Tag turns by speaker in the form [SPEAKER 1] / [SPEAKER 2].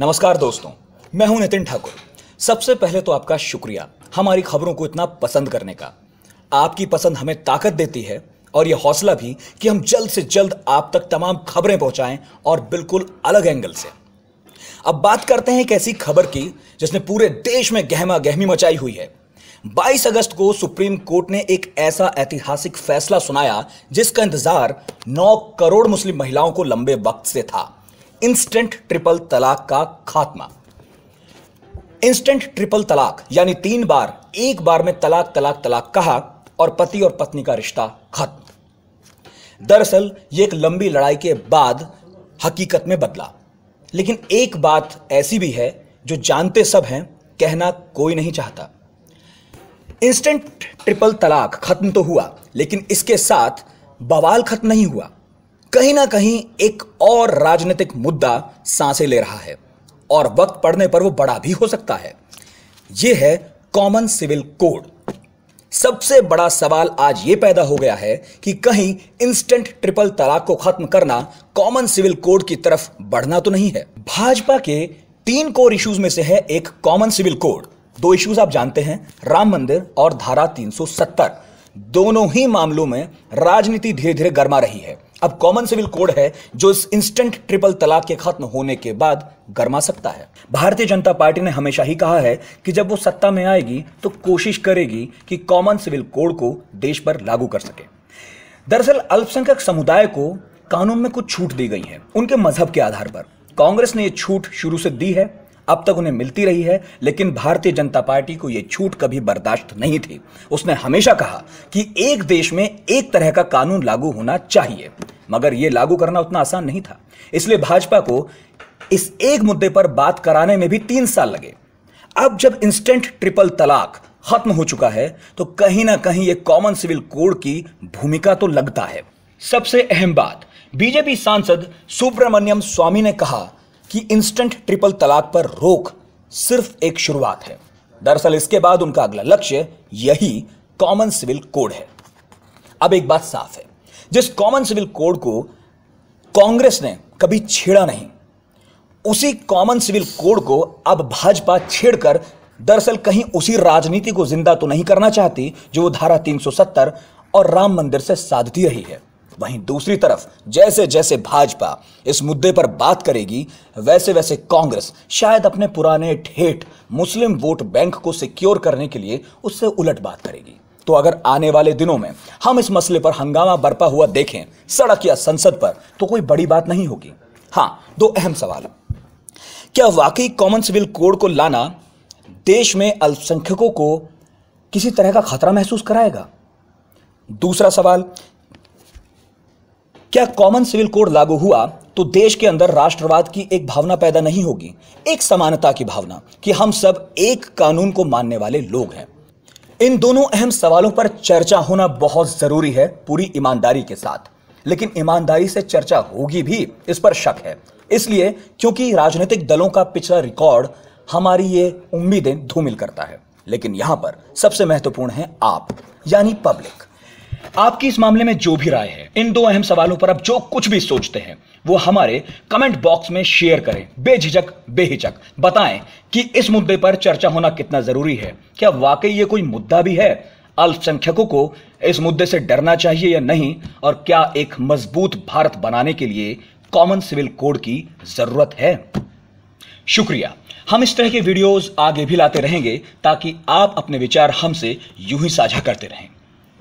[SPEAKER 1] नमस्कार दोस्तों मैं हूं नितिन ठाकुर सबसे पहले तो आपका शुक्रिया हमारी खबरों को इतना पसंद करने का आपकी पसंद हमें ताकत देती है और यह हौसला भी कि हम जल्द से जल्द आप तक तमाम खबरें पहुंचाएं और बिल्कुल अलग एंगल से अब बात करते हैं एक ऐसी खबर की जिसने पूरे देश में गहमा गहमी मचाई हुई है 22 अगस्त को सुप्रीम कोर्ट ने एक ऐसा ऐतिहासिक फैसला सुनाया जिसका इंतजार 9 करोड़ मुस्लिम महिलाओं को लंबे वक्त से था इंस्टेंट ट्रिपल तलाक का खात्मा इंस्टेंट ट्रिपल तलाक यानी तीन बार एक बार में तलाक तलाक तलाक कहा और पति और पत्नी का रिश्ता खत्म दरअसल यह एक लंबी लड़ाई के बाद हकीकत में बदला लेकिन एक बात ऐसी भी है जो जानते सब हैं कहना कोई नहीं चाहता इंस्टेंट ट्रिपल तलाक खत्म तो हुआ लेकिन इसके साथ बवाल खत्म नहीं हुआ कहीं ना कहीं एक और राजनीतिक मुद्दा सांसे ले रहा है और वक्त पड़ने पर वो बड़ा भी हो सकता है ये है कॉमन सिविल कोड सबसे बड़ा सवाल आज ये पैदा हो गया है कि कहीं इंस्टेंट ट्रिपल तलाक को खत्म करना कॉमन सिविल कोड की तरफ बढ़ना तो नहीं है भाजपा के तीन कोर इश्यूज में से है एक कॉमन सिविल कोड दो इश्यूज आप जानते हैं राम मंदिर और धारा 370 दोनों ही मामलों में राजनीति धीरे धीरे गर्मा रही है अब कॉमन सिविल कोड है जो इस इंस्टेंट ट्रिपल तलाक के खत्म होने के बाद गरमा सकता है भारतीय जनता पार्टी ने हमेशा ही कहा है कि जब वो सत्ता में आएगी तो कोशिश करेगी कि कॉमन सिविल कोड को देश पर लागू कर सके दरअसल अल्पसंख्यक समुदाय को कानून में कुछ छूट दी गई है उनके मजहब के आधार पर कांग्रेस ने यह छूट शुरू से दी है अब तक उन्हें मिलती रही है लेकिन भारतीय जनता पार्टी को यह छूट कभी बर्दाश्त नहीं थी उसने हमेशा कहा कि एक देश में एक तरह का कानून लागू होना चाहिए मगर यह लागू करना उतना आसान नहीं था इसलिए भाजपा को इस एक मुद्दे पर बात कराने में भी तीन साल लगे अब जब इंस्टेंट ट्रिपल तलाक खत्म हो चुका है तो कहीं ना कहीं यह कॉमन सिविल कोड की भूमिका तो लगता है सबसे अहम बात बीजेपी सांसद सुब्रमण्यम स्वामी ने कहा कि इंस्टेंट ट्रिपल तलाक पर रोक सिर्फ एक शुरुआत है दरअसल इसके बाद उनका अगला लक्ष्य यही कॉमन सिविल कोड है अब एक बात साफ है जिस कॉमन सिविल कोड को कांग्रेस ने कभी छेड़ा नहीं उसी कॉमन सिविल कोड को अब भाजपा छेड़कर दरअसल कहीं उसी राजनीति को जिंदा तो नहीं करना चाहती जो वो धारा 370 और राम मंदिर से साधती रही है वहीं दूसरी तरफ जैसे जैसे भाजपा इस मुद्दे पर बात करेगी वैसे वैसे कांग्रेस शायद अपने पुराने ठेठ मुस्लिम वोट बैंक को सिक्योर करने के लिए उससे उलट बात करेगी तो अगर आने वाले दिनों में हम इस मसले पर हंगामा बरपा हुआ देखें सड़क या संसद पर तो कोई बड़ी बात नहीं होगी हाँ दो अहम सवाल क्या वाकई कॉमन सिविल कोड को लाना देश में अल्पसंख्यकों को किसी तरह का खतरा महसूस कराएगा दूसरा सवाल क्या कॉमन सिविल कोड लागू हुआ तो देश के अंदर राष्ट्रवाद की एक भावना पैदा नहीं होगी एक समानता की भावना कि हम सब एक कानून को मानने वाले लोग हैं इन दोनों अहम सवालों पर चर्चा होना बहुत जरूरी है पूरी ईमानदारी के साथ लेकिन ईमानदारी से चर्चा होगी भी इस पर शक है इसलिए क्योंकि राजनीतिक दलों का पिछला रिकॉर्ड हमारी ये उम्मीदें धूमिल करता है लेकिन यहां पर सबसे महत्वपूर्ण है आप यानी पब्लिक आपकी इस मामले में जो भी राय है इन दो अहम सवालों पर आप जो कुछ भी सोचते हैं वो हमारे कमेंट बॉक्स में शेयर करें बेझिझक बेहिचक बताएं कि इस मुद्दे पर चर्चा होना कितना जरूरी है क्या वाकई ये कोई मुद्दा भी है अल्पसंख्यकों को इस मुद्दे से डरना चाहिए या नहीं और क्या एक मजबूत भारत बनाने के लिए कॉमन सिविल कोड की जरूरत है शुक्रिया हम इस तरह के वीडियोस आगे भी लाते रहेंगे ताकि आप अपने विचार हमसे यूं ही साझा करते रहें